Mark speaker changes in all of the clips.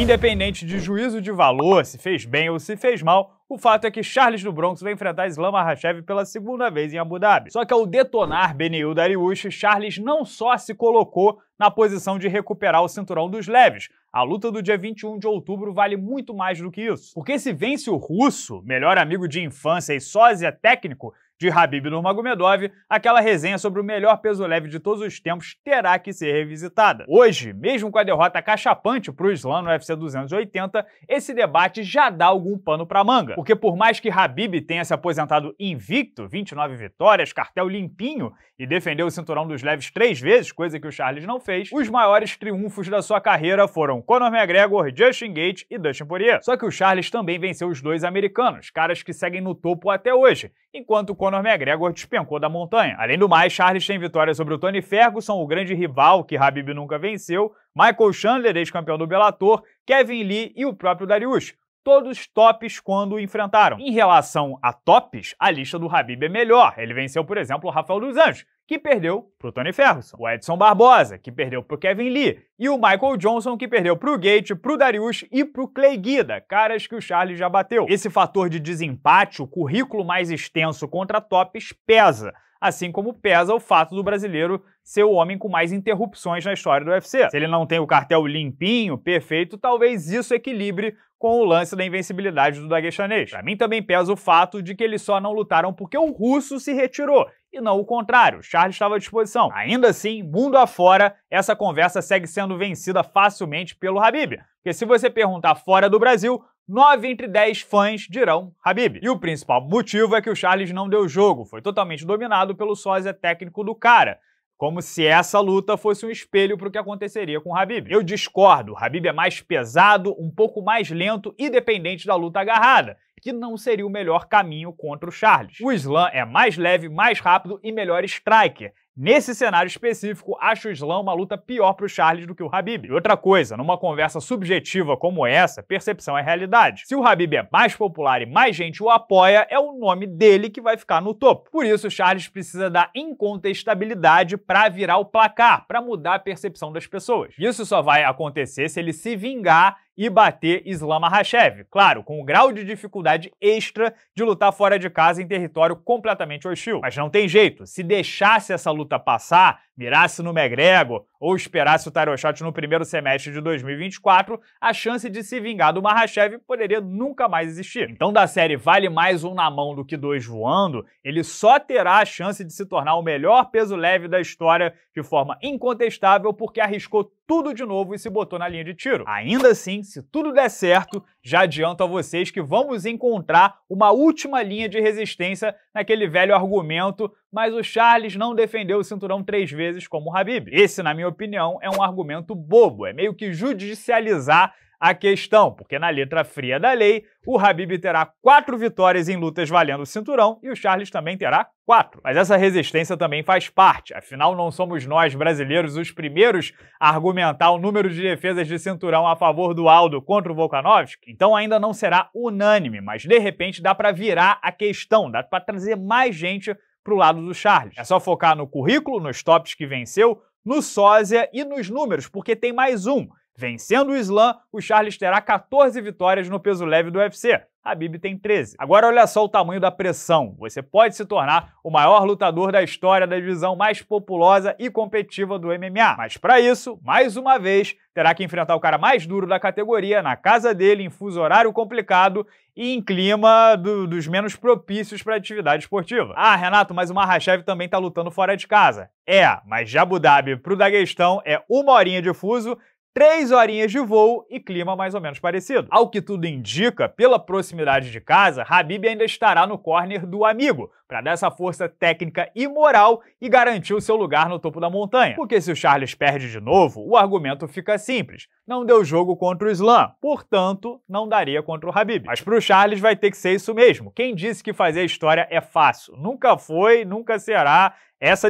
Speaker 1: Independente de juízo de valor, se fez bem ou se fez mal, o fato é que Charles do Bronx vai enfrentar Islam Makhachev pela segunda vez em Abu Dhabi. Só que ao detonar Benil Dariush, Charles não só se colocou na posição de recuperar o cinturão dos leves. A luta do dia 21 de outubro vale muito mais do que isso. Porque se vence o russo, melhor amigo de infância e sósia técnico, de Habib Nurmagomedov, aquela resenha sobre o melhor peso leve de todos os tempos terá que ser revisitada. Hoje, mesmo com a derrota cachapante para o Islam no UFC 280, esse debate já dá algum pano para manga. Porque por mais que Habib tenha se aposentado invicto, 29 vitórias, cartel limpinho e defendeu o cinturão dos leves três vezes, coisa que o Charles não fez, os maiores triunfos da sua carreira foram Conor McGregor, Justin Gates e Dustin Poirier. Só que o Charles também venceu os dois americanos, caras que seguem no topo até hoje, enquanto Conor Conor McGregor despencou da montanha. Além do mais, Charles tem vitória sobre o Tony Ferguson, o grande rival que Habib nunca venceu, Michael Chandler, ex-campeão do Bellator, Kevin Lee e o próprio Darius todos tops quando enfrentaram. Em relação a tops, a lista do Habib é melhor. Ele venceu, por exemplo, o Rafael dos Anjos, que perdeu para o Tony Ferguson, o Edson Barbosa, que perdeu para o Kevin Lee, e o Michael Johnson, que perdeu para o Gate, para o Darius e para o Clay Guida, caras que o Charles já bateu. Esse fator de desempate, o currículo mais extenso contra tops, pesa assim como pesa o fato do brasileiro ser o homem com mais interrupções na história do UFC. Se ele não tem o cartel limpinho, perfeito, talvez isso equilibre com o lance da invencibilidade do daguestanês. Para mim também pesa o fato de que eles só não lutaram porque o russo se retirou, e não o contrário, Charles estava à disposição. Ainda assim, mundo afora, essa conversa segue sendo vencida facilmente pelo Habib. Porque se você perguntar fora do Brasil, 9 entre 10 fãs dirão Habib. E o principal motivo é que o Charles não deu jogo, foi totalmente dominado pelo sósia técnico do cara. Como se essa luta fosse um espelho para o que aconteceria com o Habib. Eu discordo, o Habib é mais pesado, um pouco mais lento e dependente da luta agarrada, que não seria o melhor caminho contra o Charles. O Islam é mais leve, mais rápido e melhor striker. Nesse cenário específico, acho o Islam uma luta pior para o Charles do que o Habib. E outra coisa, numa conversa subjetiva como essa, percepção é realidade. Se o Habib é mais popular e mais gente o apoia, é o nome dele que vai ficar no topo. Por isso, o Charles precisa da incontestabilidade para virar o placar, para mudar a percepção das pessoas. Isso só vai acontecer se ele se vingar e bater Islam Makhachev. Claro, com o grau de dificuldade extra de lutar fora de casa em território completamente hostil. Mas não tem jeito, se deixasse essa luta passar, mirasse no McGregor ou esperasse o Taroshot no primeiro semestre de 2024, a chance de se vingar do Mahashev poderia nunca mais existir. Então, da série Vale Mais Um na Mão do que Dois Voando, ele só terá a chance de se tornar o melhor peso leve da história de forma incontestável porque arriscou tudo de novo e se botou na linha de tiro. Ainda assim, se tudo der certo, já adianto a vocês que vamos encontrar uma última linha de resistência naquele velho argumento mas o Charles não defendeu o cinturão três vezes como o Habib. Esse, na minha opinião, é um argumento bobo, é meio que judicializar a questão, porque na letra fria da lei, o Habib terá quatro vitórias em lutas valendo o cinturão e o Charles também terá quatro. Mas essa resistência também faz parte, afinal, não somos nós brasileiros os primeiros a argumentar o número de defesas de cinturão a favor do Aldo contra o Volkanovski, então ainda não será unânime, mas de repente dá para virar a questão, dá para trazer mais gente para o lado do Charles. É só focar no currículo, nos tops que venceu, no sósia e nos números, porque tem mais um. Vencendo o Islam, o Charles terá 14 vitórias no peso leve do UFC. A Bibi tem 13. Agora olha só o tamanho da pressão. Você pode se tornar o maior lutador da história da divisão mais populosa e competitiva do MMA. Mas para isso, mais uma vez, terá que enfrentar o cara mais duro da categoria na casa dele, em fuso horário complicado e em clima do, dos menos propícios para atividade esportiva. Ah, Renato, mas o Mahashev também está lutando fora de casa. É, mas de Abu Dhabi pro Daguestão é uma horinha de fuso, Três horinhas de voo e clima mais ou menos parecido. Ao que tudo indica, pela proximidade de casa, Habib ainda estará no corner do amigo, para dar essa força técnica e moral e garantir o seu lugar no topo da montanha. Porque se o Charles perde de novo, o argumento fica simples. Não deu jogo contra o Islam, portanto, não daria contra o Habib. Mas pro Charles vai ter que ser isso mesmo. Quem disse que fazer história é fácil? Nunca foi, nunca será. Essa,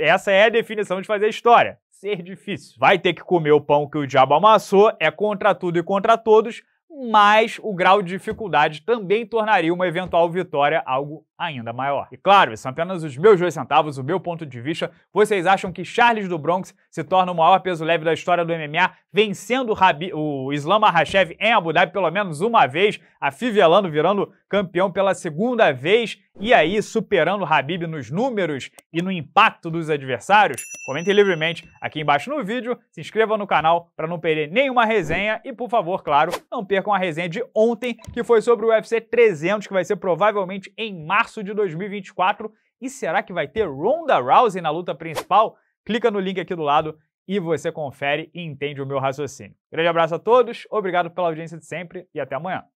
Speaker 1: essa é a definição de fazer história ser difícil. Vai ter que comer o pão que o diabo amassou, é contra tudo e contra todos, mas o grau de dificuldade também tornaria uma eventual vitória algo ainda maior. E claro, são apenas os meus dois centavos, o meu ponto de vista. Vocês acham que Charles do Bronx se torna o maior peso leve da história do MMA, vencendo o, Rabi, o Islam Arrashev em Abu Dhabi pelo menos uma vez, afivelando, virando campeão pela segunda vez e aí, superando o Habib nos números e no impacto dos adversários? Comentem livremente aqui embaixo no vídeo, se inscrevam no canal para não perder nenhuma resenha e, por favor, claro, não percam a resenha de ontem, que foi sobre o UFC 300, que vai ser provavelmente em março de 2024. E será que vai ter Ronda Rousey na luta principal? Clica no link aqui do lado e você confere e entende o meu raciocínio. Grande abraço a todos, obrigado pela audiência de sempre e até amanhã.